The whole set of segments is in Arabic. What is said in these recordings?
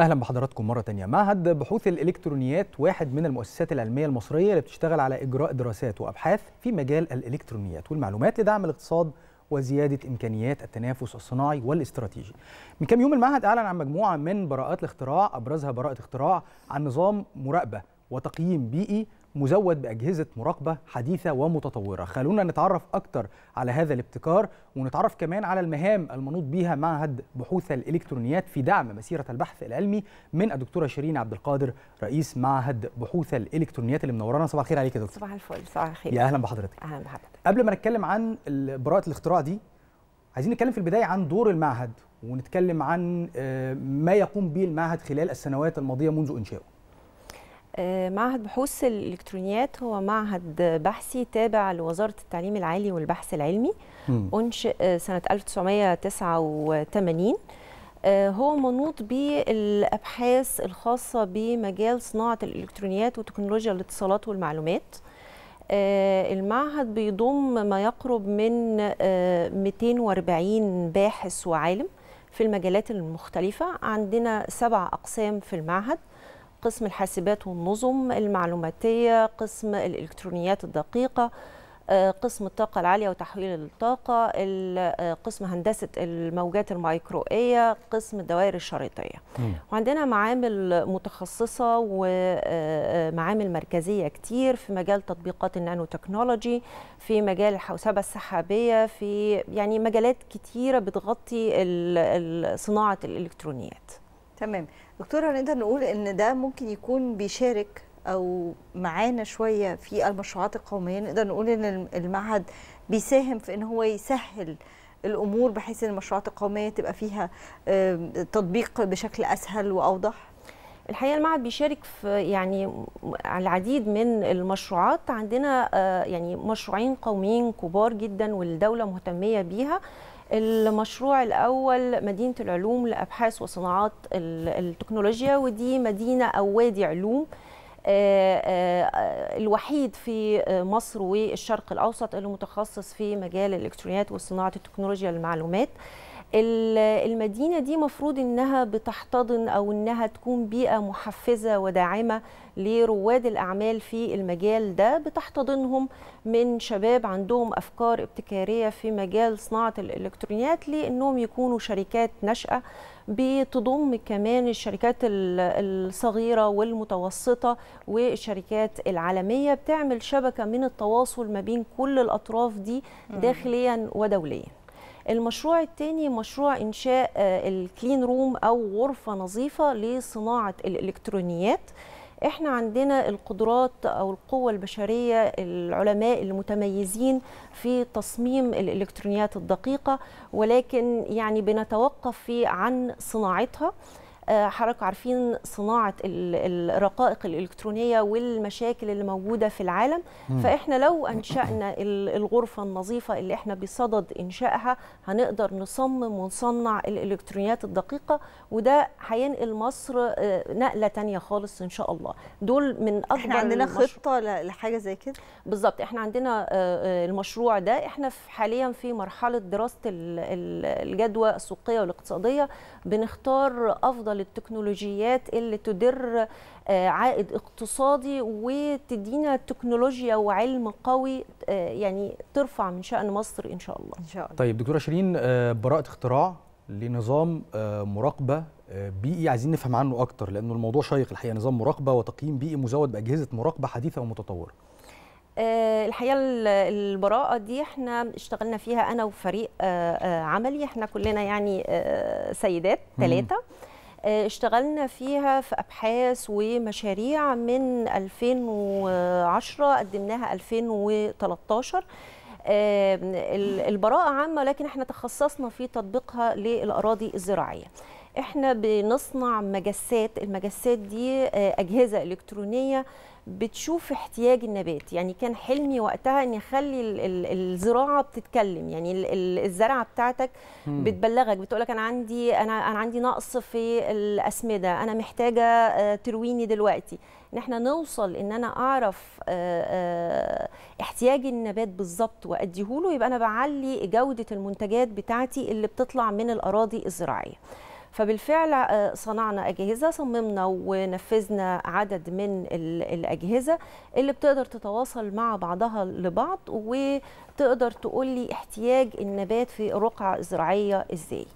اهلا بحضراتكم مره تانية معهد بحوث الالكترونيات واحد من المؤسسات العلميه المصريه اللي بتشتغل على اجراء دراسات وابحاث في مجال الالكترونيات والمعلومات لدعم الاقتصاد وزياده امكانيات التنافس الصناعي والاستراتيجي. من كام يوم المعهد اعلن عن مجموعه من براءات الاختراع ابرزها براءه اختراع عن نظام مراقبه وتقييم بيئي مزود باجهزه مراقبه حديثه ومتطوره خلونا نتعرف اكتر على هذا الابتكار ونتعرف كمان على المهام المنوط بها معهد بحوث الالكترونيات في دعم مسيره البحث العلمي من الدكتوره شيرين عبد القادر رئيس معهد بحوث الالكترونيات اللي منورانا صباح الخير عليك يا دكتور صباح الفل صباح الخير يا اهلا بحضرتك اهلا بحضرتك قبل ما نتكلم عن براءه الاختراع دي عايزين نتكلم في البدايه عن دور المعهد ونتكلم عن آه، ما يقوم به المعهد خلال السنوات الماضيه منذ انشائه آه، معهد بحوث الإلكترونيات هو معهد بحثي تابع لوزارة التعليم العالي والبحث العلمي أنشئ آه، سنة 1989 آه، هو منوط بالأبحاث الخاصة بمجال صناعة الإلكترونيات وتكنولوجيا الاتصالات والمعلومات المعهد بيضم ما يقرب من 240 باحث وعالم في المجالات المختلفة عندنا سبع أقسام في المعهد قسم الحاسبات والنظم المعلوماتية قسم الإلكترونيات الدقيقة آه، قسم الطاقة العالية وتحويل الطاقة آه، قسم هندسة الموجات الميكروئية قسم الدوائر الشريطية مم. وعندنا معامل متخصصة ومعامل آه، مركزية كتير في مجال تطبيقات النانو تكنولوجي في مجال الحوسبة السحابية في يعني مجالات كتيرة بتغطي صناعة الإلكترونيات تمام دكتور هنقدر نقول ان ده ممكن يكون بيشارك او معانا شويه في المشروعات القوميه نقدر نقول ان المعهد بيساهم في ان هو يسهل الامور بحيث ان المشروعات القوميه تبقى فيها تطبيق بشكل اسهل واوضح الحقيقه المعهد بيشارك في يعني العديد من المشروعات عندنا آه، يعني مشروعين قوميين كبار جدا والدوله مهتميه بيها المشروع الأول مدينة العلوم لأبحاث وصناعات التكنولوجيا ودي مدينة أو وادي علوم آه، آه، الوحيد في مصر والشرق الأوسط اللي متخصص في مجال الإلكترونيات وصناعة التكنولوجيا للمعلومات المدينه دي مفروض انها بتحتضن او انها تكون بيئه محفزه وداعمه لرواد الاعمال في المجال ده بتحتضنهم من شباب عندهم افكار ابتكاريه في مجال صناعه الالكترونيات لانهم يكونوا شركات ناشئه بتضم كمان الشركات الصغيره والمتوسطه والشركات العالميه بتعمل شبكه من التواصل ما بين كل الاطراف دي داخليا ودوليا المشروع الثاني مشروع إنشاء آه، الكلين روم أو غرفة نظيفة لصناعة الإلكترونيات احنا عندنا القدرات او القوه البشريه العلماء المتميزين في تصميم الالكترونيات الدقيقه ولكن يعني بنتوقف في عن صناعتها حضرتك عارفين صناعه الرقائق الالكترونيه والمشاكل اللي موجوده في العالم فاحنا لو انشانا الغرفه النظيفه اللي احنا بصدد انشائها هنقدر نصمم ونصنع الالكترونيات الدقيقه وده هينقل مصر آه، نقله ثانيه خالص ان شاء الله دول من اكبر احنا عندنا خطه لحاجه زي كده بالظبط احنا عندنا آه، آه، المشروع ده احنا حاليا في مرحله دراسه الجدوى السوقيه والاقتصاديه بنختار افضل للتكنولوجيات اللي تدر آه، عائد اقتصادي وتدينا تكنولوجيا وعلم قوي آه، يعني ترفع من شأن مصر إن شاء الله إن شاء الله طيب دكتورة شيرين آه، براءة اختراع لنظام مراقبة بيئي عايزين نفهم عنه أكتر لأنه الموضوع شيق الحقيقة نظام مراقبة وتقييم بيئي مزود بأجهزة مراقبة حديثة ومتطورة الحقيقه البراءه دي احنا اشتغلنا فيها انا وفريق عملي احنا كلنا يعني سيدات ثلاثه آه، اشتغلنا فيها في أبحاث ومشاريع من 2010 قدمناها 2013 آه، البراءة عامة لكن احنا تخصصنا في تطبيقها للأراضي الزراعية احنا بنصنع مجسات المجسات دي آه، أجهزة إلكترونية بتشوف احتياج النبات يعني كان حلمي وقتها اني اخلي الزراعه بتتكلم يعني الزرعه بتاعتك بتبلغك بتقولك انا عندي انا انا عندي نقص في الاسمده انا محتاجه آه، ترويني دلوقتي ان احنا نوصل ان انا اعرف آه، آه، احتياج النبات بالظبط واديهوله يبقى انا بعلي جوده المنتجات بتاعتي اللي بتطلع من الاراضي الزراعيه فبالفعل آه، صنعنا أجهزة صممنا ونفذنا عدد من الأجهزة اللي بتقدر تتواصل مع بعضها لبعض وتقدر تقول لي احتياج النبات في الرقعة الزراعية إزاي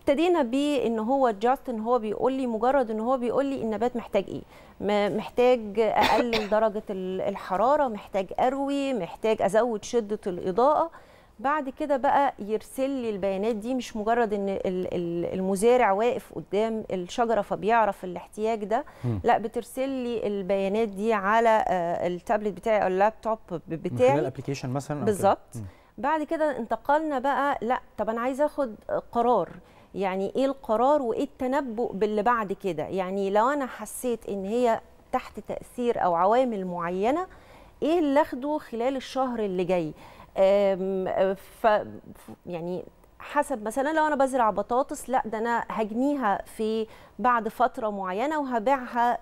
ابتدينا بيه ان هو جاستن هو بيقول لي مجرد ان هو بيقول لي النبات محتاج ايه محتاج اقلل درجه الحراره محتاج اروي محتاج ازود شده الاضاءه بعد كده بقى يرسل لي البيانات دي مش مجرد ان المزارع واقف قدام الشجره فبيعرف الاحتياج ده م. لا بترسل لي البيانات دي على آه، التابلت بتاعي او اللابتوب بتاعي من خلال الابلكيشن مثلا بالظبط بعد كده انتقلنا بقى لا طب انا عايزه اخد قرار يعني ايه القرار وايه التنبؤ باللي بعد كده يعني لو انا حسيت ان هي تحت تاثير او عوامل معينه ايه اللي اخده خلال الشهر اللي جاي ف يعني حسب مثلا لو انا بزرع بطاطس لا ده انا هجنيها في بعد فتره معينه وهبيعها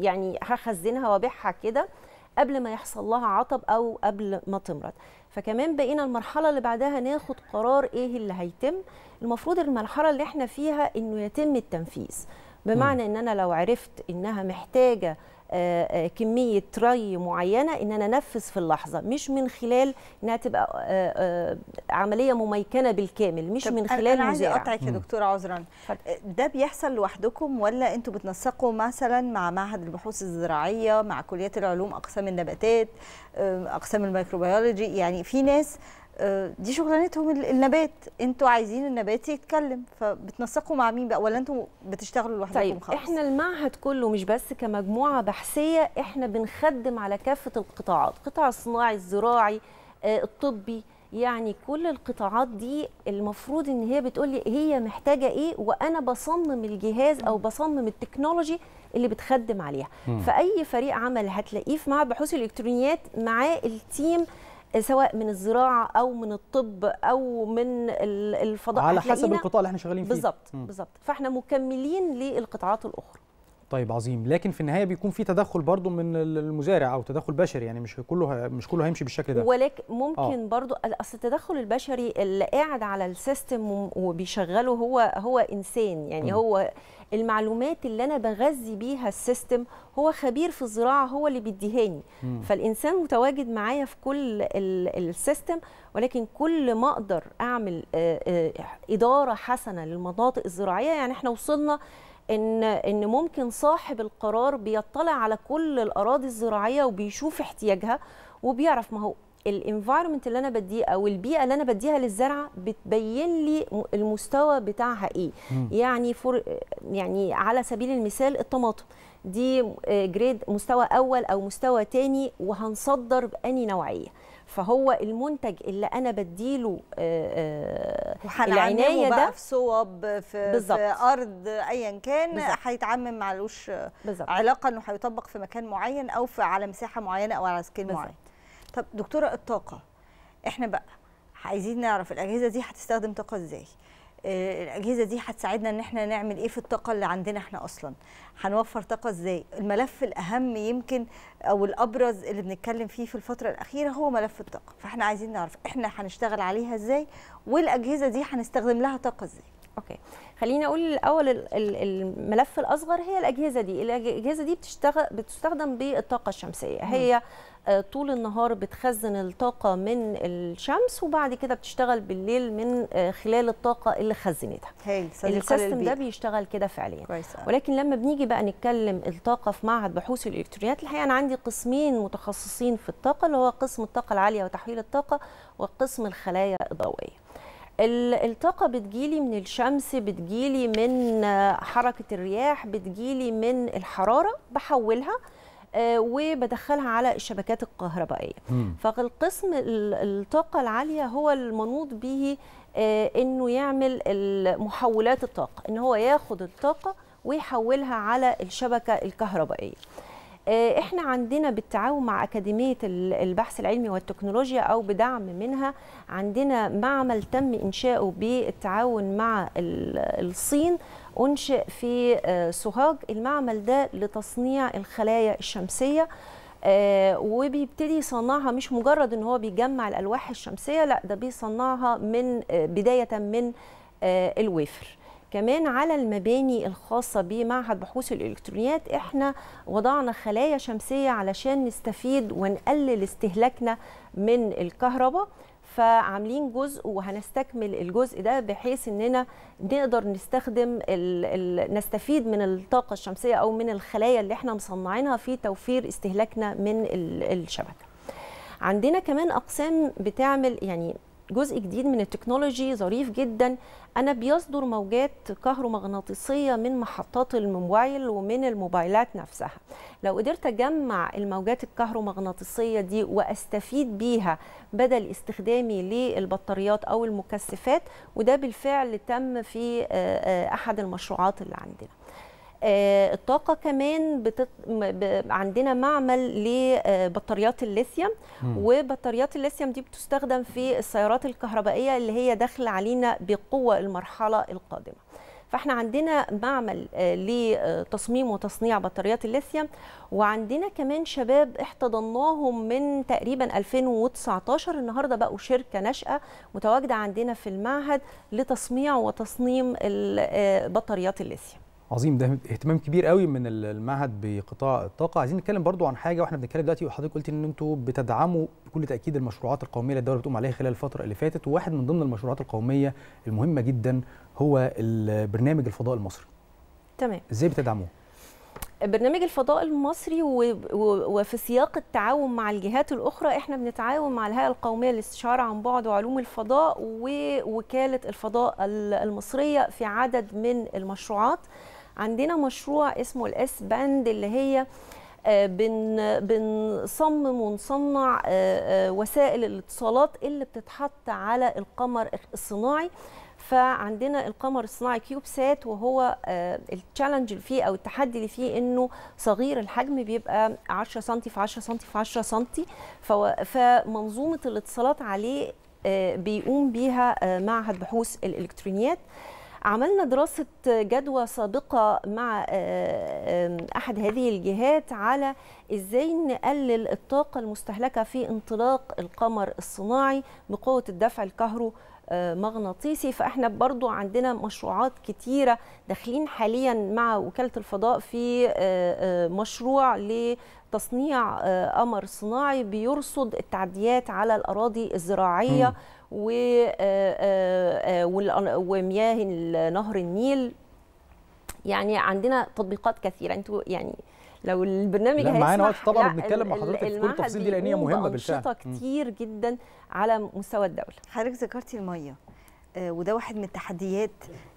يعني هخزنها وابيعها كده قبل ما يحصل لها عطب او قبل ما تمرض فكمان بقينا المرحله اللي بعدها ناخد قرار ايه اللي هيتم المفروض المرحله اللي احنا فيها انه يتم التنفيذ بمعنى ان انا لو عرفت انها محتاجه آه، آه، كمية ري معينة إن أنا أنفذ في اللحظة مش من خلال إنها تبقى آه، عملية مميكنة بالكامل مش من خلال أنا عايز أقطعك يا دكتورة عذرا ده بيحصل لوحدكم ولا أنتوا بتنسقوا مثلا مع معهد البحوث الزراعية مع كليات العلوم أقسام النباتات أقسام الميكروبيولوجي يعني في ناس آه، دي شغلانتهم النبات انتوا عايزين النبات يتكلم فبتنسقوا مع مين بقى ولا انتوا بتشتغلوا لوحدكم طيب خالص احنا المعهد كله مش بس كمجموعه بحثيه احنا بنخدم على كافه القطاعات قطاع الصناعي الزراعي آه، الطبي يعني كل القطاعات دي المفروض ان هي بتقولي هي محتاجه ايه وانا بصمم الجهاز او بصمم التكنولوجي اللي بتخدم عليها فاي فريق عمل هتلاقيه في معهد بحوث الالكترونيات معاه التيم سواء من الزراعه او من الطب او من الفضاء على حسب القطاع اللي احنا شغالين فيه بالظبط بالظبط فاحنا مكملين للقطاعات الاخرى طيب عظيم لكن في النهايه بيكون في تدخل برضو من المزارع او تدخل بشري يعني مش كله مش كله هيمشي بالشكل ده ولكن ممكن آه. برضو اصل التدخل البشري اللي قاعد على السيستم وبيشغله هو هو انسان يعني م. هو المعلومات اللي انا بغذي بيها السيستم هو خبير في الزراعه هو اللي بيديهاني فالانسان متواجد معايا في كل السيستم ولكن كل ما اقدر اعمل آه، آه، اداره حسنه للمناطق الزراعيه يعني احنا وصلنا ان ان ممكن صاحب القرار بيطلع على كل الاراضي الزراعيه وبيشوف احتياجها وبيعرف ما هو الانفايرمنت اللي انا بديه او البيئه اللي انا بديها للزرعه بتبين لي المستوى بتاعها ايه مم. يعني فور يعني على سبيل المثال الطماطم دي جريد آه، مستوى اول او مستوى تاني وهنصدر باني نوعيه فهو المنتج اللي انا بديله آه، آه، العنايه ده في صوب في, في ارض ايا كان هيتعمم معلوش علاقه انه هيطبق في مكان معين او في على مساحه معينه او على سكيل معين طب دكتوره الطاقه احنا بقى عايزين نعرف الاجهزه دي هتستخدم طاقه ازاي الاجهزه دي هتساعدنا ان احنا نعمل ايه في الطاقه اللي عندنا احنا اصلا هنوفر طاقه ازاي الملف الاهم يمكن او الابرز اللي بنتكلم فيه في الفتره الاخيره هو ملف الطاقه فاحنا عايزين نعرف احنا هنشتغل عليها ازاي والاجهزه دي هنستخدم لها طاقه ازاي اوكي خليني اقول الاول الملف الاصغر هي الاجهزه دي الاجهزه دي بتشتغل بتستخدم بالطاقه الشمسيه هي آه، طول النهار بتخزن الطاقه من الشمس وبعد كده بتشتغل بالليل من آه، خلال الطاقه اللي خزنتها السيستم ده بيشتغل كده فعليا كويس. ولكن لما بنيجي بقى نتكلم الطاقه في معهد بحوث الالكترونيات الحقيقه انا عندي قسمين متخصصين في الطاقه اللي هو قسم الطاقه العاليه وتحويل الطاقه وقسم الخلايا الضوئيه الطاقه بتجيلي من الشمس بتجيلي من آه، حركه الرياح بتجيلي من الحراره بحولها آه، وبدخلها على الشبكات الكهربائيه فالقسم الطاقه العاليه هو المنوط به آه، انه يعمل محولات الطاقه ان هو ياخد الطاقه ويحولها على الشبكه الكهربائيه آه، احنا عندنا بالتعاون مع اكاديميه البحث العلمي والتكنولوجيا او بدعم منها عندنا معمل تم انشاؤه بالتعاون مع الصين انشئ في آه، سوهاج المعمل ده لتصنيع الخلايا الشمسيه آه، وبيبتدي يصنعها مش مجرد ان هو بيجمع الالواح الشمسيه لا ده بيصنعها من بدايه من الويفر كمان على المباني الخاصة بمعهد بحوث الإلكترونيات إحنا وضعنا خلايا شمسية علشان نستفيد ونقلل استهلاكنا من الكهرباء فعاملين جزء وهنستكمل الجزء ده بحيث اننا نقدر نستخدم الـ الـ نستفيد من الطاقه الشمسيه او من الخلايا اللي احنا مصنعينها في توفير استهلاكنا من الشبكه عندنا كمان اقسام بتعمل يعني جزء جديد من التكنولوجي ظريف جدا انا بيصدر موجات كهرومغناطيسيه من محطات الموبايل ومن الموبايلات نفسها لو قدرت اجمع الموجات الكهرومغناطيسيه دي واستفيد بيها بدل استخدامي للبطاريات او المكثفات وده بالفعل تم في آه، آه، احد المشروعات اللي عندنا آه، الطاقه كمان بتط... عندنا معمل لبطاريات الليثيوم وبطاريات الليثيوم دي بتستخدم في السيارات الكهربائيه اللي هي داخله علينا بقوه المرحله القادمه فاحنا عندنا معمل آه، لتصميم وتصنيع بطاريات الليثيوم وعندنا كمان شباب احتضناهم من تقريبا 2019 النهارده بقوا شركه ناشئه متواجده عندنا في المعهد لتصميع وتصميم آه، بطاريات الليثيوم عظيم ده اهتمام كبير قوي من المعهد بقطاع الطاقه عايزين نتكلم برضو عن حاجه واحنا بنتكلم دلوقتي وحضرتك قلت ان انتم بتدعموا بكل تاكيد المشروعات القوميه اللي الدوله بتقوم عليها خلال الفتره اللي فاتت وواحد من ضمن المشروعات القوميه المهمه جدا هو برنامج الفضاء المصري تمام ازاي بتدعموه برنامج الفضاء المصري وفي سياق التعاون مع الجهات الاخرى احنا بنتعاون مع الهيئه القوميه للاستشاره عن بعد وعلوم الفضاء ووكاله الفضاء المصريه في عدد من المشروعات عندنا مشروع اسمه الاس باند اللي هي آه، بنصمم ونصنع آه، آه، وسائل الاتصالات اللي بتتحط على القمر الصناعي فعندنا القمر الصناعي كيوب سات وهو التشالنج اللي فيه او التحدي اللي فيه انه صغير الحجم بيبقى 10 سم في 10 سم في 10 سم فمنظومه الاتصالات عليه بيقوم بيها معهد بحوث الالكترونيات عملنا دراسة جدوى سابقة مع آه، آه، أحد هذه الجهات على إزاي نقلل الطاقة المستهلكة في انطلاق القمر الصناعي بقوة الدفع الكهرو مغناطيسي فاحنا برضو عندنا مشروعات كتيرة داخلين حاليا مع وكالة الفضاء في آه، مشروع لتصنيع قمر صناعي بيرصد التعديات على الأراضي الزراعية م. آه، آه، آه، ومياه نهر النيل يعني عندنا تطبيقات كثيره انتوا يعني لو البرنامج هيسمح معانا وقت طبعا بنتكلم مع حضرتك في كل التفاصيل دي لان هي مهمه بالفعل انشطه كتير جدا على مستوى الدوله حضرتك ذكرتي الميه آه، وده واحد من التحديات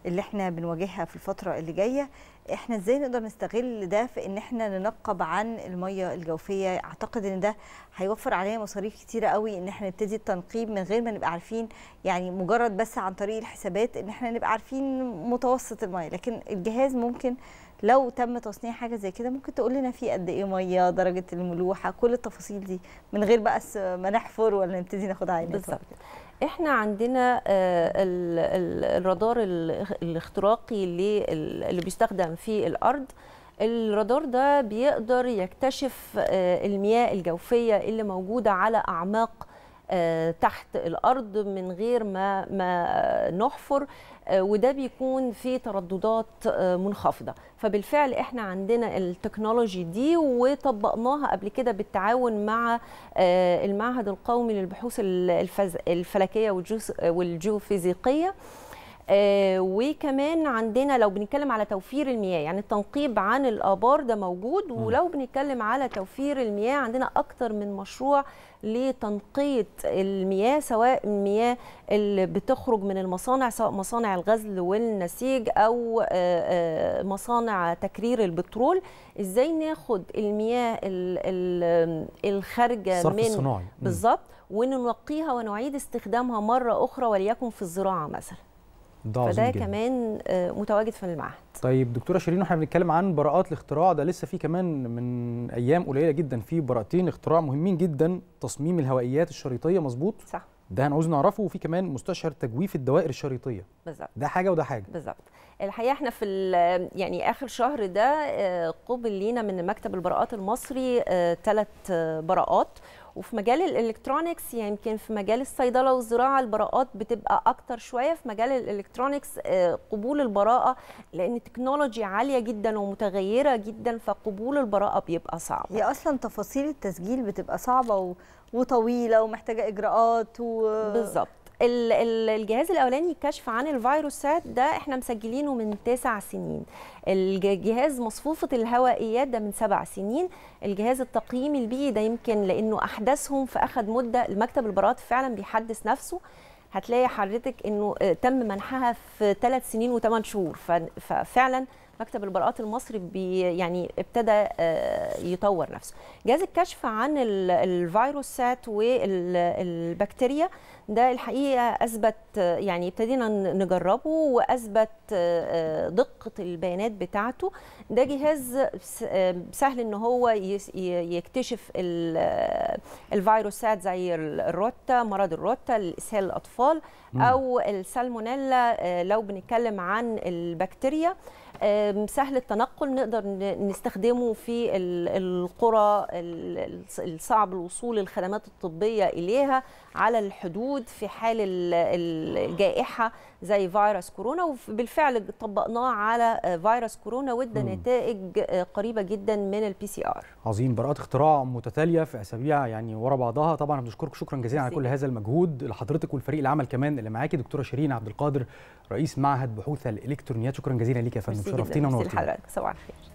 اللي احنا بنواجهها في الفترة اللي جاية احنا ازاي نقدر نستغل ده في ان احنا ننقب عن المية الجوفية اعتقد ان ده هيوفر علينا مصاريف كتيرة قوي ان احنا نبتدي التنقيب من غير ما نبقى عارفين يعني مجرد بس عن طريق الحسابات ان احنا نبقى عارفين متوسط المية لكن الجهاز ممكن لو تم تصنيع حاجه زي كده ممكن تقول لنا في قد ايه ميه درجه الملوحه كل التفاصيل دي من غير بقى ما نحفر ولا نبتدي ناخد عينات بالظبط احنا عندنا آه، الرادار الاختراقي اللي اللي بيستخدم في الارض الرادار ده بيقدر يكتشف آه، المياه الجوفيه اللي موجوده على اعماق آه، تحت الارض من غير ما ما نحفر آه، وده بيكون في ترددات آه، منخفضه فبالفعل احنا عندنا التكنولوجي دي وطبقناها قبل كده بالتعاون مع آه، المعهد القومي للبحوث الفلكيه والجيوفيزيقيه آه، وكمان عندنا لو بنتكلم على توفير المياه يعني التنقيب عن الابار ده موجود ولو بنتكلم على توفير المياه عندنا اكتر من مشروع لتنقية المياه سواء المياه اللي بتخرج من المصانع سواء مصانع الغزل والنسيج أو آه، آه، مصانع تكرير البترول إزاي ناخد المياه الخارجة من الصناعي بالظبط وننقيها ونعيد استخدامها مرة أخرى وليكن في الزراعة مثلا ده فده جداً. كمان آه، متواجد في المعهد طيب دكتوره شيرين واحنا بنتكلم عن براءات الاختراع ده لسه في كمان من ايام قليله جدا في براءتين اختراع مهمين جدا تصميم الهوائيات الشريطيه مظبوط صح ده هنعوز نعرفه وفي كمان مستشعر تجويف الدوائر الشريطيه بالظبط ده حاجه وده حاجه بالظبط الحقيقه احنا في يعني اخر شهر ده آه، قبل لينا من مكتب البراءات المصري ثلاث آه، براءات وفي مجال الالكترونكس يمكن يعني في مجال الصيدله والزراعه البراءات بتبقى اكتر شويه في مجال الالكترونكس آه، قبول البراءه لان التكنولوجي عاليه جدا ومتغيره جدا فقبول البراءه بيبقى صعب هي اصلا تفاصيل التسجيل بتبقى صعبه و... وطويله ومحتاجه اجراءات و... بالظبط الجهاز الاولاني الكشف عن الفيروسات ده احنا مسجلينه من تسع سنين الجهاز مصفوفه الهوائيات ده من سبع سنين الجهاز التقييم البيئي ده يمكن لانه احدثهم فاخد مده المكتب البراءات فعلا بيحدث نفسه هتلاقي حضرتك انه آه، تم منحها في ثلاث سنين وثمان شهور ففعلا مكتب البراءات المصري بي يعني ابتدى آه، يطور نفسه جهاز الكشف عن الفيروسات والبكتيريا ده الحقيقه اثبت آه، يعني ابتدينا نجربه واثبت آه، دقه البيانات بتاعته ده جهاز سهل ان هو يكتشف الفيروسات زي الروتا مرض الروتا الاسهال الاطفال او السالمونيلا لو بنتكلم عن البكتيريا سهل التنقل نقدر نستخدمه في القرى الصعب الوصول الخدمات الطبية إليها على الحدود في حال الجائحة زي فيروس كورونا وبالفعل طبقناه على فيروس كورونا وادى نتائج آه، قريبة جدا من البي سي ار عظيم براءات اختراع متتالية في أسابيع يعني ورا بعضها طبعا بنشكرك شكرا جزيلا على كل هذا المجهود لحضرتك والفريق العمل كمان اللي معاكي دكتورة شيرين عبد القادر رئيس معهد بحوث الإلكترونيات شكرا جزيلا ليك يا فندم شرفتينا ونورتينا صباح الخير